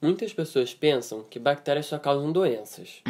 Muitas pessoas pensam que bactérias só causam doenças.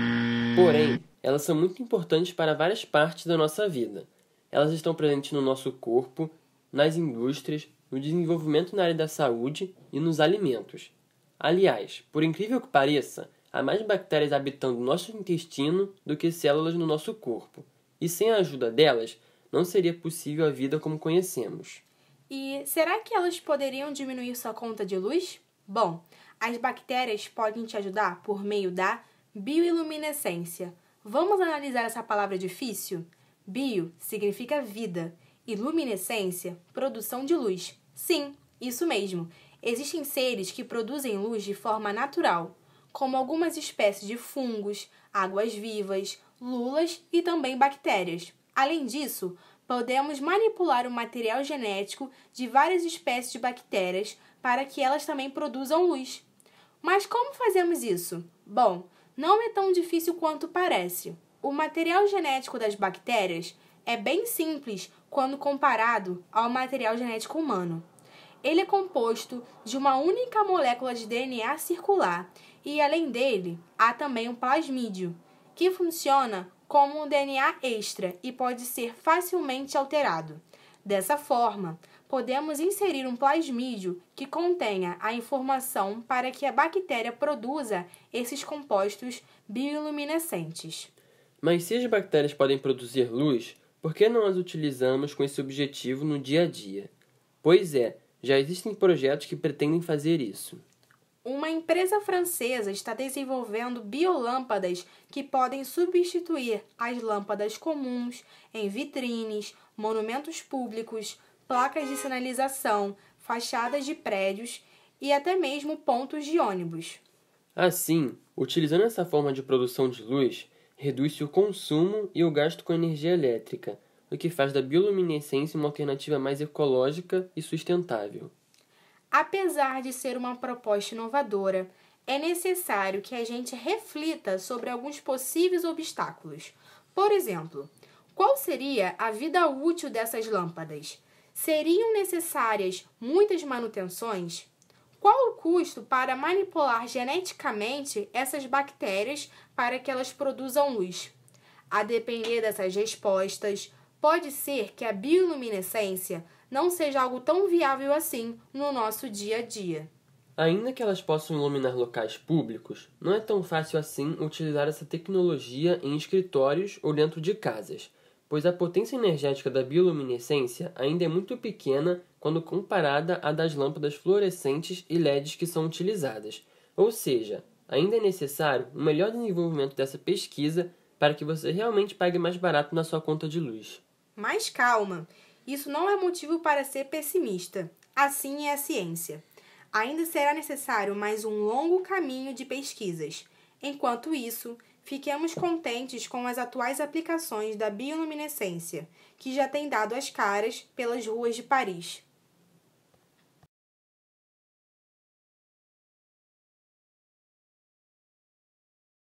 Porém, elas são muito importantes para várias partes da nossa vida. Elas estão presentes no nosso corpo, nas indústrias, no desenvolvimento na área da saúde e nos alimentos. Aliás, por incrível que pareça, há mais bactérias habitando o nosso intestino do que células no nosso corpo. E sem a ajuda delas, não seria possível a vida como conhecemos. E será que elas poderiam diminuir sua conta de luz? Bom, as bactérias podem te ajudar por meio da bioiluminescência. Vamos analisar essa palavra difícil? Bio significa vida e luminescência, produção de luz. Sim, isso mesmo. Existem seres que produzem luz de forma natural, como algumas espécies de fungos, águas vivas, lulas e também bactérias. Além disso, podemos manipular o material genético de várias espécies de bactérias para que elas também produzam luz. Mas como fazemos isso? Bom, não é tão difícil quanto parece. O material genético das bactérias é bem simples quando comparado ao material genético humano. Ele é composto de uma única molécula de DNA circular e, além dele, há também um plasmídio, que funciona como um DNA extra e pode ser facilmente alterado. Dessa forma, podemos inserir um plasmídio que contenha a informação para que a bactéria produza esses compostos bioluminescentes. Mas se as bactérias podem produzir luz, por que não as utilizamos com esse objetivo no dia a dia? Pois é, já existem projetos que pretendem fazer isso. Uma empresa francesa está desenvolvendo biolâmpadas que podem substituir as lâmpadas comuns em vitrines, monumentos públicos, placas de sinalização, fachadas de prédios e até mesmo pontos de ônibus. Assim, utilizando essa forma de produção de luz, reduz-se o consumo e o gasto com energia elétrica, o que faz da bioluminescência uma alternativa mais ecológica e sustentável. Apesar de ser uma proposta inovadora, é necessário que a gente reflita sobre alguns possíveis obstáculos. Por exemplo, qual seria a vida útil dessas lâmpadas? Seriam necessárias muitas manutenções? Qual o custo para manipular geneticamente essas bactérias para que elas produzam luz? A depender dessas respostas, pode ser que a bioluminescência não seja algo tão viável assim no nosso dia a dia. Ainda que elas possam iluminar locais públicos, não é tão fácil assim utilizar essa tecnologia em escritórios ou dentro de casas, pois a potência energética da bioluminescência ainda é muito pequena quando comparada à das lâmpadas fluorescentes e LEDs que são utilizadas. Ou seja, ainda é necessário um melhor desenvolvimento dessa pesquisa para que você realmente pague mais barato na sua conta de luz. Mas calma, isso não é motivo para ser pessimista. Assim é a ciência. Ainda será necessário mais um longo caminho de pesquisas. Enquanto isso, Fiquemos contentes com as atuais aplicações da bioluminescência, que já tem dado as caras pelas ruas de Paris.